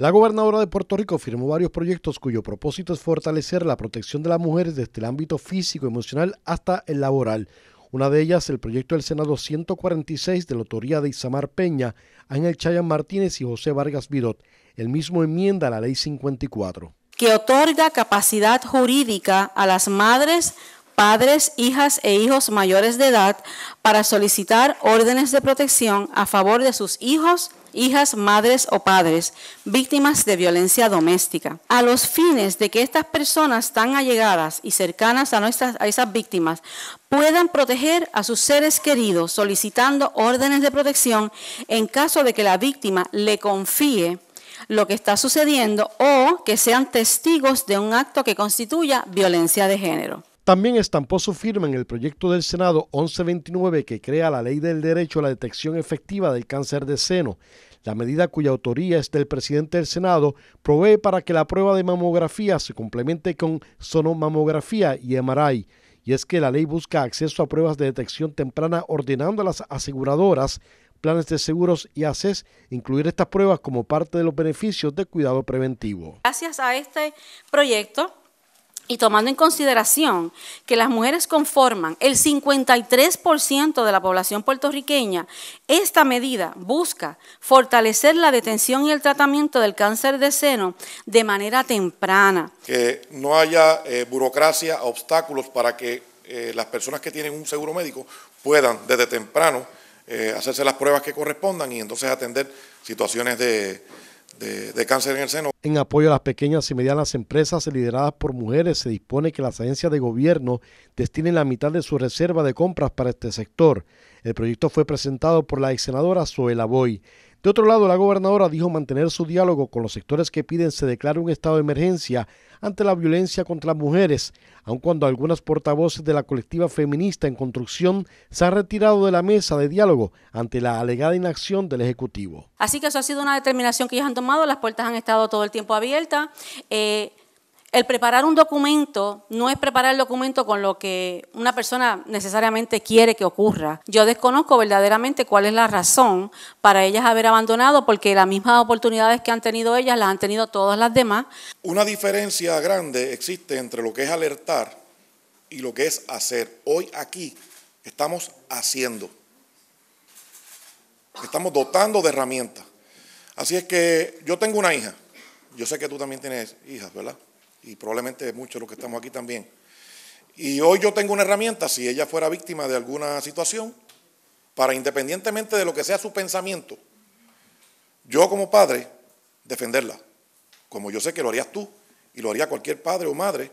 La gobernadora de Puerto Rico firmó varios proyectos cuyo propósito es fortalecer la protección de las mujeres desde el ámbito físico, emocional hasta el laboral. Una de ellas, el proyecto del Senado 146 de la autoría de Isamar Peña, Ángel Chayan Martínez y José Vargas birot el mismo enmienda a la Ley 54. Que otorga capacidad jurídica a las madres, padres, hijas e hijos mayores de edad para solicitar órdenes de protección a favor de sus hijos, hijas, madres o padres, víctimas de violencia doméstica. A los fines de que estas personas tan allegadas y cercanas a, nuestras, a esas víctimas puedan proteger a sus seres queridos solicitando órdenes de protección en caso de que la víctima le confíe lo que está sucediendo o que sean testigos de un acto que constituya violencia de género. También estampó su firma en el proyecto del Senado 1129 que crea la ley del derecho a la detección efectiva del cáncer de seno. La medida cuya autoría es del presidente del Senado provee para que la prueba de mamografía se complemente con sonomamografía y MRI. Y es que la ley busca acceso a pruebas de detección temprana ordenando a las aseguradoras, planes de seguros y ACES incluir estas pruebas como parte de los beneficios de cuidado preventivo. Gracias a este proyecto y tomando en consideración que las mujeres conforman el 53% de la población puertorriqueña, esta medida busca fortalecer la detención y el tratamiento del cáncer de seno de manera temprana. Que no haya eh, burocracia, obstáculos para que eh, las personas que tienen un seguro médico puedan desde temprano eh, hacerse las pruebas que correspondan y entonces atender situaciones de, de, cáncer en el seno. En apoyo a las pequeñas y medianas empresas lideradas por mujeres, se dispone que las agencias de gobierno destinen la mitad de su reserva de compras para este sector. El proyecto fue presentado por la ex senadora Zoela Boy. De otro lado, la gobernadora dijo mantener su diálogo con los sectores que piden se declare un estado de emergencia ante la violencia contra las mujeres, aun cuando algunas portavoces de la colectiva feminista en construcción se han retirado de la mesa de diálogo ante la alegada inacción del Ejecutivo. Así que eso ha sido una determinación que ellos han tomado, las puertas han estado todo el tiempo abiertas. Eh, el preparar un documento no es preparar el documento con lo que una persona necesariamente quiere que ocurra. Yo desconozco verdaderamente cuál es la razón para ellas haber abandonado, porque las mismas oportunidades que han tenido ellas las han tenido todas las demás. Una diferencia grande existe entre lo que es alertar y lo que es hacer. Hoy aquí estamos haciendo. Estamos dotando de herramientas. Así es que yo tengo una hija. Yo sé que tú también tienes hijas, ¿verdad? y probablemente muchos de los que estamos aquí también. Y hoy yo tengo una herramienta, si ella fuera víctima de alguna situación, para independientemente de lo que sea su pensamiento, yo como padre, defenderla, como yo sé que lo harías tú y lo haría cualquier padre o madre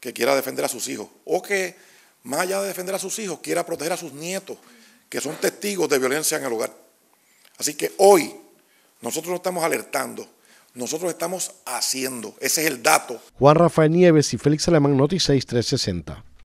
que quiera defender a sus hijos, o que más allá de defender a sus hijos, quiera proteger a sus nietos, que son testigos de violencia en el hogar. Así que hoy nosotros nos estamos alertando nosotros estamos haciendo. Ese es el dato. Juan Rafael Nieves y Félix Alemán, Noti 6360.